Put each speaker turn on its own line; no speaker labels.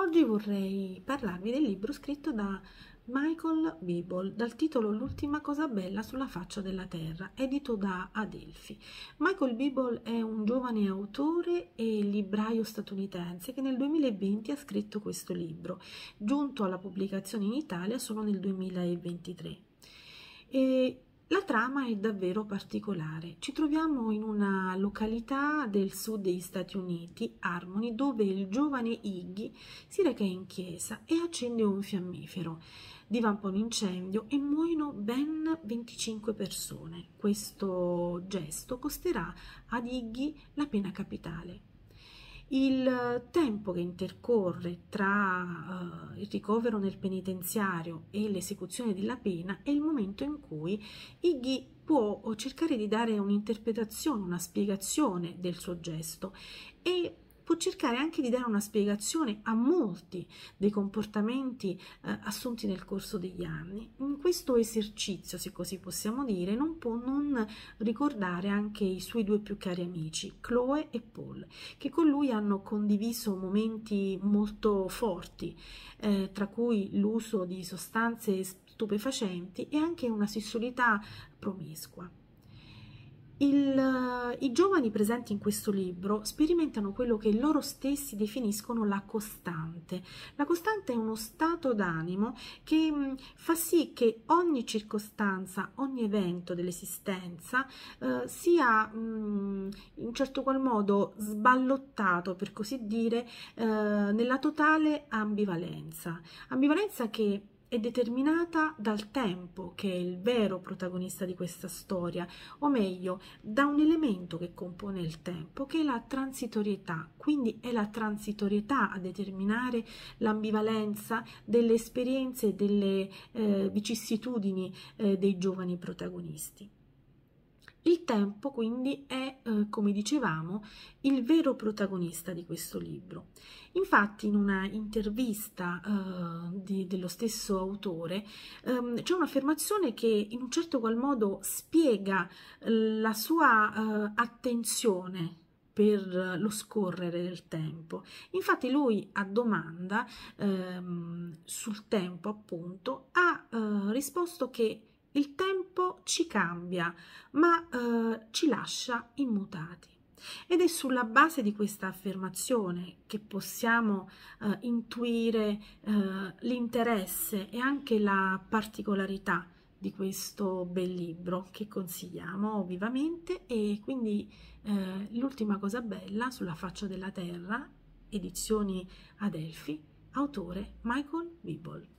Oggi vorrei parlarvi del libro scritto da Michael Beeble dal titolo L'ultima cosa bella sulla faccia della terra, edito da Adelphi. Michael Beeble è un giovane autore e libraio statunitense che nel 2020 ha scritto questo libro, giunto alla pubblicazione in Italia solo nel 2023. E la trama è davvero particolare. Ci troviamo in una località del sud degli Stati Uniti, Harmony, dove il giovane Iggy si reca in chiesa e accende un fiammifero. Divampa un incendio e muoiono ben 25 persone. Questo gesto costerà ad Iggy la pena capitale il tempo che intercorre tra uh, il ricovero nel penitenziario e l'esecuzione della pena è il momento in cui Iggy può cercare di dare un'interpretazione, una spiegazione del suo gesto e può cercare anche di dare una spiegazione a molti dei comportamenti eh, assunti nel corso degli anni. In questo esercizio, se così possiamo dire, non può non ricordare anche i suoi due più cari amici, Chloe e Paul, che con lui hanno condiviso momenti molto forti, eh, tra cui l'uso di sostanze stupefacenti e anche una sessualità promiscua. Il, eh, I giovani presenti in questo libro sperimentano quello che loro stessi definiscono la costante. La costante è uno stato d'animo che mm, fa sì che ogni circostanza, ogni evento dell'esistenza eh, sia mh, mm, in certo qual modo sballottato, per così dire, eh, nella totale ambivalenza. Ambivalenza che è determinata dal tempo che è il vero protagonista di questa storia, o meglio, da un elemento che compone il tempo, che è la transitorietà. Quindi è la transitorietà a determinare l'ambivalenza delle esperienze e delle eh, vicissitudini eh, dei giovani protagonisti. Il tempo quindi è, eh, come dicevamo, il vero protagonista di questo libro. Infatti in una intervista eh, di, dello stesso autore ehm, c'è un'affermazione che in un certo qual modo spiega eh, la sua eh, attenzione per lo scorrere del tempo. Infatti lui a domanda ehm, sul tempo appunto ha eh, risposto che il tempo ci cambia, ma eh, ci lascia immutati. Ed è sulla base di questa affermazione che possiamo eh, intuire eh, l'interesse e anche la particolarità di questo bel libro che consigliamo vivamente e quindi eh, l'ultima cosa bella sulla faccia della terra, edizioni Adelphi, autore Michael Weeble.